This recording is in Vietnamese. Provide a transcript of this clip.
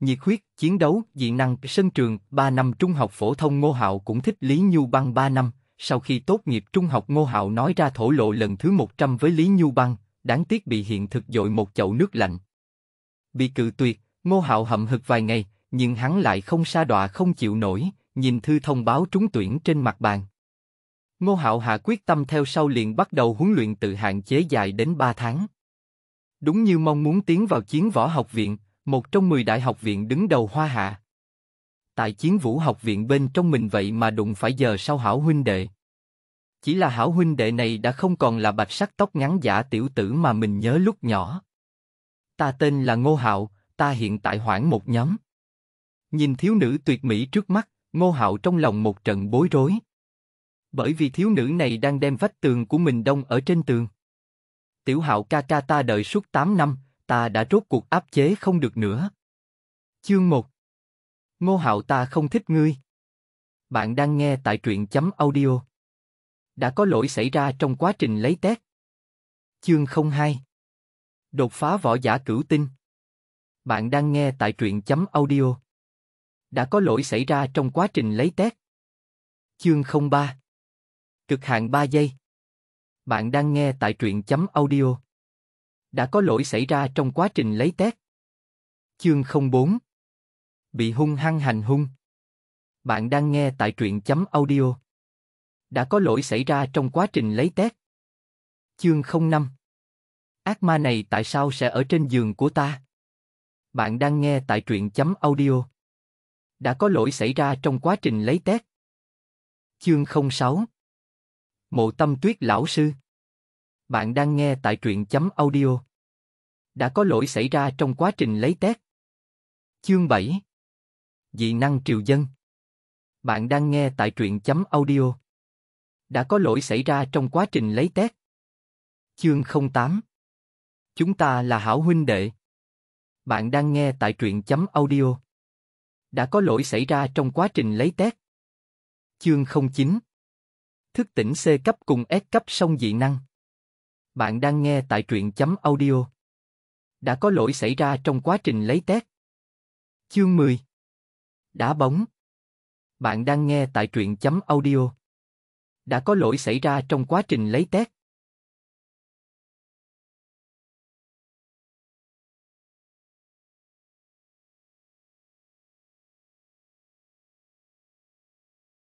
nhiệt huyết, chiến đấu, dị năng, sân trường, 3 năm trung học phổ thông Ngô Hạo cũng thích Lý Nhu Băng 3 năm, sau khi tốt nghiệp trung học Ngô Hạo nói ra thổ lộ lần thứ 100 với Lý Nhu Băng, đáng tiếc bị hiện thực dội một chậu nước lạnh. Bị cự tuyệt, Ngô Hạo hậm hực vài ngày, nhưng hắn lại không sa đọa không chịu nổi, nhìn thư thông báo trúng tuyển trên mặt bàn. Ngô Hạo hạ quyết tâm theo sau liền bắt đầu huấn luyện tự hạn chế dài đến 3 tháng. Đúng như mong muốn tiến vào chiến võ học viện, một trong 10 đại học viện đứng đầu Hoa Hạ. Tại chiến vũ học viện bên trong mình vậy mà đụng phải giờ sau hảo huynh đệ. Chỉ là hảo huynh đệ này đã không còn là bạch sắc tóc ngắn giả tiểu tử mà mình nhớ lúc nhỏ. Ta tên là Ngô Hạo, ta hiện tại hoảng một nhóm. Nhìn thiếu nữ tuyệt mỹ trước mắt, Ngô Hạo trong lòng một trận bối rối. Bởi vì thiếu nữ này đang đem vách tường của mình đông ở trên tường. Tiểu Hạo ca ca ta đợi suốt 8 năm, ta đã rốt cuộc áp chế không được nữa. Chương 1 Ngô Hạo ta không thích ngươi. Bạn đang nghe tại truyện chấm audio. Đã có lỗi xảy ra trong quá trình lấy test. Chương 02 Đột phá võ giả cửu tinh. Bạn đang nghe tại truyện chấm audio. Đã có lỗi xảy ra trong quá trình lấy test. Chương 03 Cực hạn 3 giây. Bạn đang nghe tại truyện chấm audio đã có lỗi xảy ra trong quá trình lấy tét. Chương 04 Bị hung hăng hành hung Bạn đang nghe tại truyện chấm audio. Đã có lỗi xảy ra trong quá trình lấy tét. Chương 05 Ác ma này tại sao sẽ ở trên giường của ta? Bạn đang nghe tại truyện chấm audio. Đã có lỗi xảy ra trong quá trình lấy tét. Chương 06 Mộ tâm tuyết lão sư bạn đang nghe tại truyện chấm audio. Đã có lỗi xảy ra trong quá trình lấy test. Chương 7 Dị năng triều dân Bạn đang nghe tại truyện chấm audio. Đã có lỗi xảy ra trong quá trình lấy test. Chương 08 Chúng ta là hảo huynh đệ. Bạn đang nghe tại truyện chấm audio. Đã có lỗi xảy ra trong quá trình lấy test. Chương 09 Thức tỉnh C cấp cùng S cấp song dị năng bạn đang nghe tại truyện chấm audio. Đã có lỗi xảy ra trong quá trình lấy test. Chương 10 Đá bóng Bạn đang nghe tại truyện chấm audio. Đã có lỗi xảy ra trong quá trình lấy test.